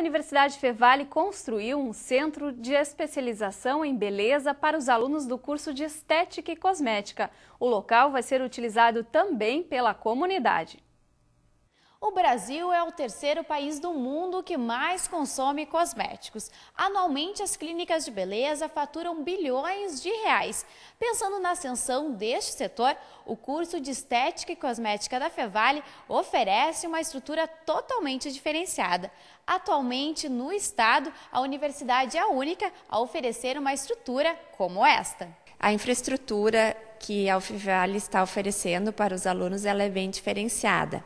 Universidade Fevale construiu um centro de especialização em beleza para os alunos do curso de Estética e Cosmética. O local vai ser utilizado também pela comunidade. O Brasil é o terceiro país do mundo que mais consome cosméticos. Anualmente, as clínicas de beleza faturam bilhões de reais. Pensando na ascensão deste setor, o curso de Estética e Cosmética da Fevale oferece uma estrutura totalmente diferenciada. Atualmente, no estado, a universidade é a única a oferecer uma estrutura como esta. A infraestrutura que a UFVAL está oferecendo para os alunos ela é bem diferenciada.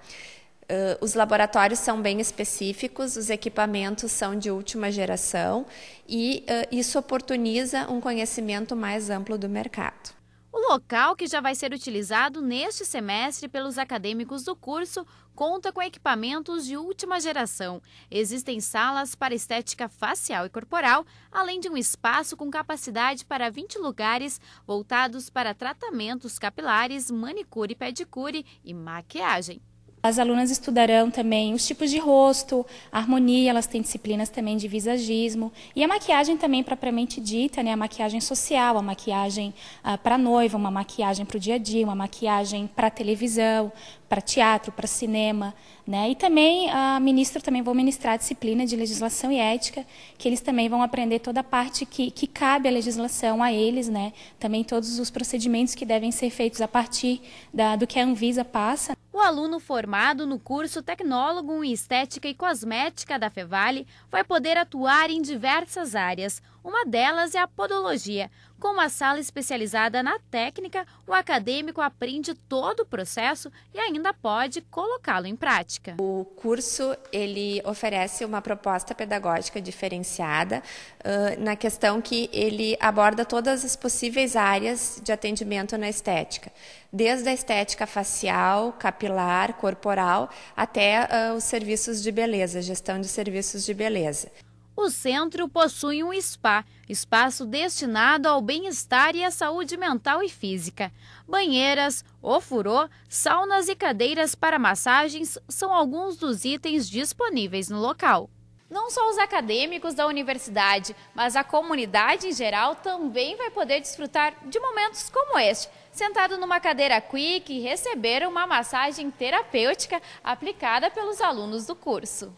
Uh, os laboratórios são bem específicos, os equipamentos são de última geração e uh, isso oportuniza um conhecimento mais amplo do mercado. O local que já vai ser utilizado neste semestre pelos acadêmicos do curso conta com equipamentos de última geração. Existem salas para estética facial e corporal, além de um espaço com capacidade para 20 lugares voltados para tratamentos capilares, manicure e pedicure e maquiagem. As alunas estudarão também os tipos de rosto, a harmonia, elas têm disciplinas também de visagismo e a maquiagem também propriamente dita, né? a maquiagem social, a maquiagem ah, para noiva, uma maquiagem para o dia a dia, uma maquiagem para televisão, para teatro, para cinema. Né? E também ah, ministro, também vou ministrar a disciplina de legislação e ética, que eles também vão aprender toda a parte que, que cabe à legislação a eles, né? também todos os procedimentos que devem ser feitos a partir da, do que a Anvisa passa aluno formado no curso Tecnólogo em Estética e Cosmética da Fevale vai poder atuar em diversas áreas, uma delas é a podologia. Com uma sala especializada na técnica, o acadêmico aprende todo o processo e ainda pode colocá-lo em prática. O curso ele oferece uma proposta pedagógica diferenciada uh, na questão que ele aborda todas as possíveis áreas de atendimento na estética, desde a estética facial, capilar, corporal, até uh, os serviços de beleza, gestão de serviços de beleza. O centro possui um spa, espaço destinado ao bem-estar e à saúde mental e física. Banheiras, ofurô, saunas e cadeiras para massagens são alguns dos itens disponíveis no local. Não só os acadêmicos da universidade, mas a comunidade em geral também vai poder desfrutar de momentos como este, sentado numa cadeira quick e receber uma massagem terapêutica aplicada pelos alunos do curso.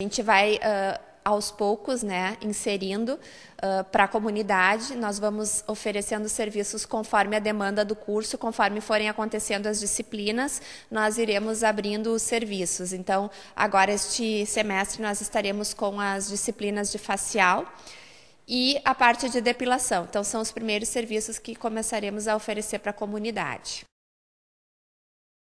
A gente vai uh aos poucos, né, inserindo uh, ah, para a comunidade. Nós vamos oferecendo serviços conforme a demanda do curso, conforme forem acontecendo as disciplinas, nós iremos abrindo os serviços. Então, agora este semestre nós estaremos com as disciplinas de facial e a parte de depilação. Então, são os primeiros serviços que começaremos a oferecer para a comunidade.